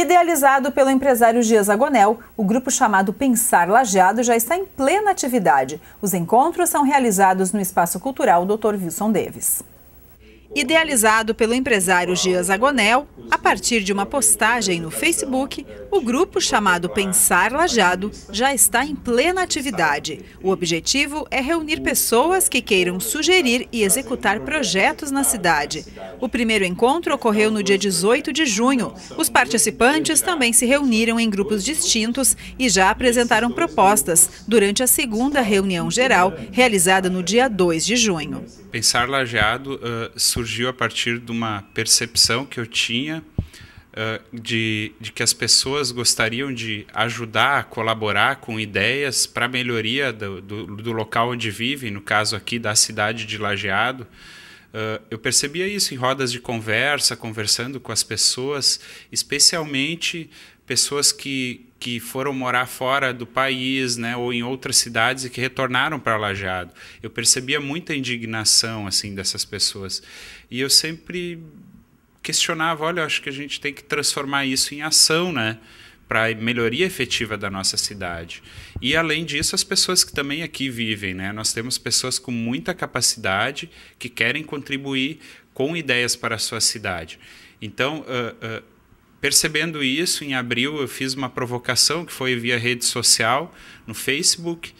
Idealizado pelo empresário Dias Agonel, o grupo chamado Pensar Lajeado já está em plena atividade. Os encontros são realizados no Espaço Cultural Dr. Wilson Davis. Idealizado pelo empresário Gias Agonel, a partir de uma postagem no Facebook, o grupo chamado Pensar Lajado já está em plena atividade. O objetivo é reunir pessoas que queiram sugerir e executar projetos na cidade. O primeiro encontro ocorreu no dia 18 de junho. Os participantes também se reuniram em grupos distintos e já apresentaram propostas durante a segunda reunião geral, realizada no dia 2 de junho. Pensar Lajado uh, surgiu a partir de uma percepção que eu tinha uh, de, de que as pessoas gostariam de ajudar, colaborar com ideias para a melhoria do, do, do, local onde vivem, no caso aqui da cidade de Lajeado. Uh, eu percebia isso em rodas de conversa, conversando com as pessoas, especialmente pessoas que, que foram morar fora do país, né, ou em outras cidades e que retornaram para Lajeado. Eu percebia muita indignação assim dessas pessoas. E eu sempre questionava, olha, acho que a gente tem que transformar isso em ação, né? para melhoria efetiva da nossa cidade. E além disso, as pessoas que também aqui vivem, né? Nós temos pessoas com muita capacidade que querem contribuir com ideias para a sua cidade. Então, uh, uh, percebendo isso, em abril eu fiz uma provocação que foi via rede social, no Facebook,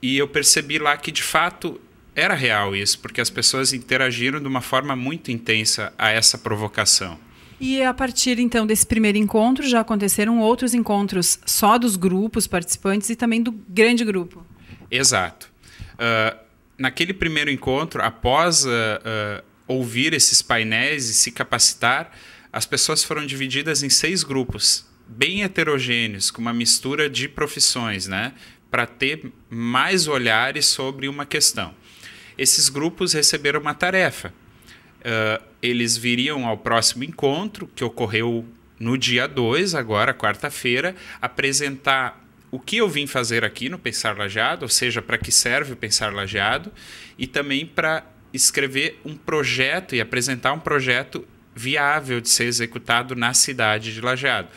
e eu percebi lá que de fato era real isso, porque as pessoas interagiram de uma forma muito intensa a essa provocação. E a partir então desse primeiro encontro já aconteceram outros encontros só dos grupos participantes e também do grande grupo. Exato. Uh, naquele primeiro encontro, após uh, uh, ouvir esses painéis e se capacitar, as pessoas foram divididas em seis grupos bem heterogêneos, com uma mistura de profissões, né? Para ter mais olhares sobre uma questão. Esses grupos receberam uma tarefa. Uh, eles viriam ao próximo encontro, que ocorreu no dia 2, agora, quarta-feira, apresentar o que eu vim fazer aqui no Pensar Lajeado, ou seja, para que serve o Pensar Lajeado, e também para escrever um projeto e apresentar um projeto viável de ser executado na cidade de Lajeado.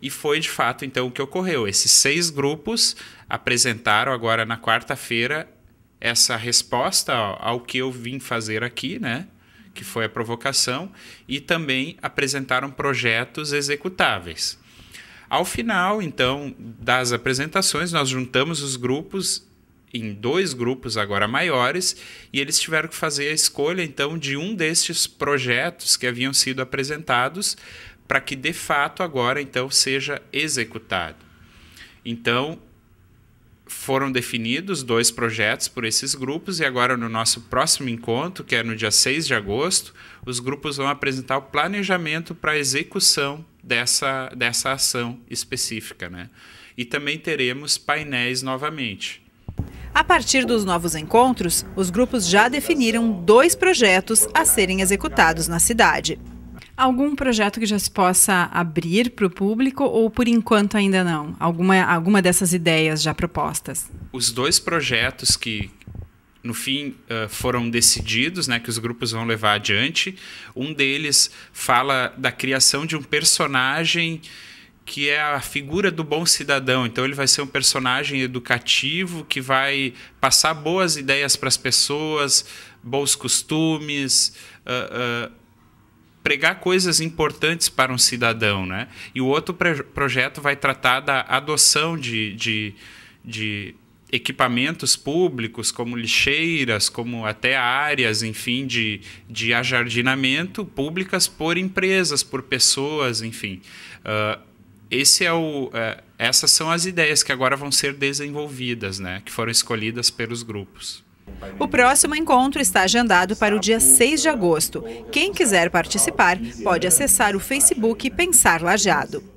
E foi de fato então o que ocorreu. Esses seis grupos apresentaram agora na quarta-feira essa resposta ao que eu vim fazer aqui, né? Que foi a provocação, e também apresentaram projetos executáveis. Ao final, então, das apresentações, nós juntamos os grupos em dois grupos agora maiores e eles tiveram que fazer a escolha então de um destes projetos que haviam sido apresentados para que de fato agora então seja executado. Então foram definidos dois projetos por esses grupos e agora no nosso próximo encontro, que é no dia 6 de agosto, os grupos vão apresentar o planejamento para a execução dessa, dessa ação específica, né? E também teremos painéis novamente. A partir dos novos encontros, os grupos já definiram dois projetos a serem executados na cidade. Algum projeto que já se possa abrir para o público ou por enquanto ainda não? Alguma, alguma dessas ideias já propostas? Os dois projetos que no fim eh, foram decididos, né, que os grupos vão levar adiante. Um deles fala da criação de um personagem que é a figura do bom cidadão. Então ele vai ser um personagem educativo que vai passar boas ideias para as pessoas, bons costumes, uh, uh, pregar coisas importantes para um cidadão, né? E o outro projeto vai tratar da adoção de, de, de equipamentos públicos, como lixeiras, como até áreas, enfim, de, de ajardinamento públicas por empresas, por pessoas, enfim. Uh, esse é o, é, essas são as ideias que agora vão ser desenvolvidas, né? Que foram escolhidas pelos grupos. O próximo encontro está agendado para o dia 6 de agosto. Quem quiser participar pode acessar o Facebook Pensar Lajado.